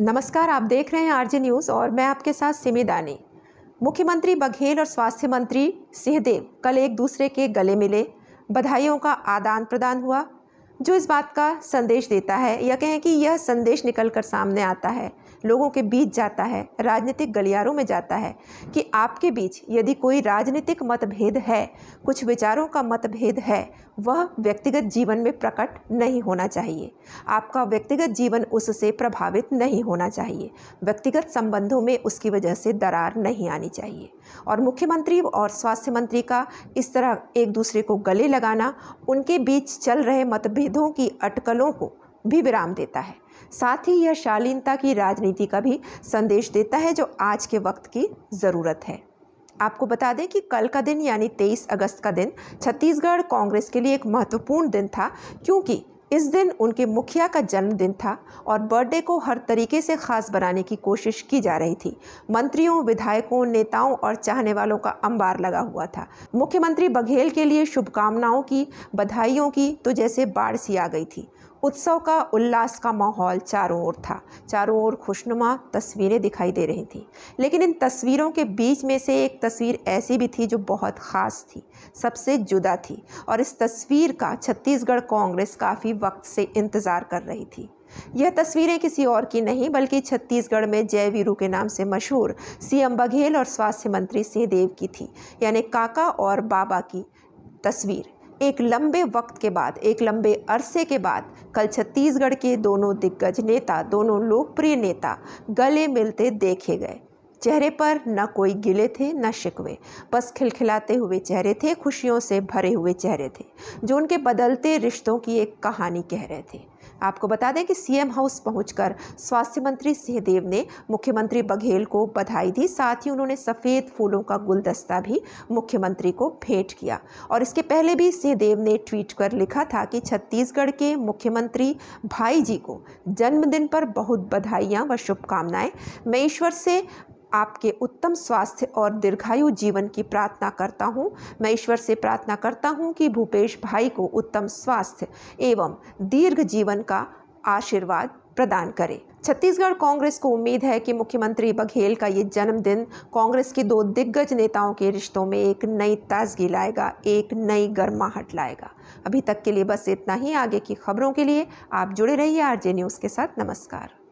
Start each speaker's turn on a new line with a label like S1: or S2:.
S1: नमस्कार आप देख रहे हैं आरजे न्यूज़ और मैं आपके साथ सिमी दानी मुख्यमंत्री बघेल और स्वास्थ्य मंत्री सिंहदेव कल एक दूसरे के गले मिले बधाइयों का आदान प्रदान हुआ जो इस बात का संदेश देता है या कहें कि यह संदेश निकल कर सामने आता है लोगों के बीच जाता है राजनीतिक गलियारों में जाता है कि आपके बीच यदि कोई राजनीतिक मतभेद है कुछ विचारों का मतभेद है वह व्यक्तिगत जीवन में प्रकट नहीं होना चाहिए आपका व्यक्तिगत जीवन उससे प्रभावित नहीं होना चाहिए व्यक्तिगत संबंधों में उसकी वजह से दरार नहीं आनी चाहिए और मुख्यमंत्री और स्वास्थ्य मंत्री का इस तरह एक दूसरे को गले लगाना उनके बीच चल रहे मतभेद मतभेदों की अटकलों को भी विराम देता है साथ ही यह शालीनता की राजनीति का भी संदेश देता है जो आज के वक्त की ज़रूरत है आपको बता दें कि कल का दिन यानी 23 अगस्त का दिन छत्तीसगढ़ कांग्रेस के लिए एक महत्वपूर्ण दिन था क्योंकि इस दिन उनके मुखिया का जन्मदिन था और बर्थडे को हर तरीके से खास बनाने की कोशिश की जा रही थी मंत्रियों विधायकों नेताओं और चाहने वालों का अंबार लगा हुआ था मुख्यमंत्री बघेल के लिए शुभकामनाओं की बधाइयों की तो जैसे बाढ़ सी आ गई थी उत्सव का उल्लास का माहौल चारों ओर था चारों ओर खुशनुमा तस्वीरें दिखाई दे रही थीं लेकिन इन तस्वीरों के बीच में से एक तस्वीर ऐसी भी थी जो बहुत ख़ास थी सबसे जुदा थी और इस तस्वीर का छत्तीसगढ़ कांग्रेस काफ़ी वक्त से इंतज़ार कर रही थी यह तस्वीरें किसी और की नहीं बल्कि छत्तीसगढ़ में जय वीरू के नाम से मशहूर सीएम बघेल और स्वास्थ्य मंत्री सिंहदेव की थी यानी काका और बाबा की तस्वीर एक लंबे वक्त के बाद एक लंबे अरसे के बाद कल छत्तीसगढ़ के दोनों दिग्गज नेता दोनों लोकप्रिय नेता गले मिलते देखे गए चेहरे पर न कोई गिले थे न शिकवे बस खिलखिलाते हुए चेहरे थे खुशियों से भरे हुए चेहरे थे जो उनके बदलते रिश्तों की एक कहानी कह रहे थे आपको बता दें कि सीएम हाउस पहुंचकर स्वास्थ्य मंत्री सिंहदेव ने मुख्यमंत्री बघेल को बधाई दी साथ ही उन्होंने सफ़ेद फूलों का गुलदस्ता भी मुख्यमंत्री को भेंट किया और इसके पहले भी सिंहदेव ने ट्वीट कर लिखा था कि छत्तीसगढ़ के मुख्यमंत्री भाई जी को जन्मदिन पर बहुत बधाइयाँ व शुभकामनाएँ मैं ईश्वर से आपके उत्तम स्वास्थ्य और दीर्घायु जीवन की प्रार्थना करता हूँ मैं ईश्वर से प्रार्थना करता हूँ कि भूपेश भाई को उत्तम स्वास्थ्य एवं दीर्घ जीवन का आशीर्वाद प्रदान करें छत्तीसगढ़ कांग्रेस को उम्मीद है कि मुख्यमंत्री बघेल का ये जन्मदिन कांग्रेस के दो दिग्गज नेताओं के रिश्तों में एक नई ताजगी लाएगा एक नई गर्माहट लाएगा अभी तक के लिए बस इतना ही आगे की खबरों के लिए आप जुड़े रहिए आरजे न्यूज़ के साथ नमस्कार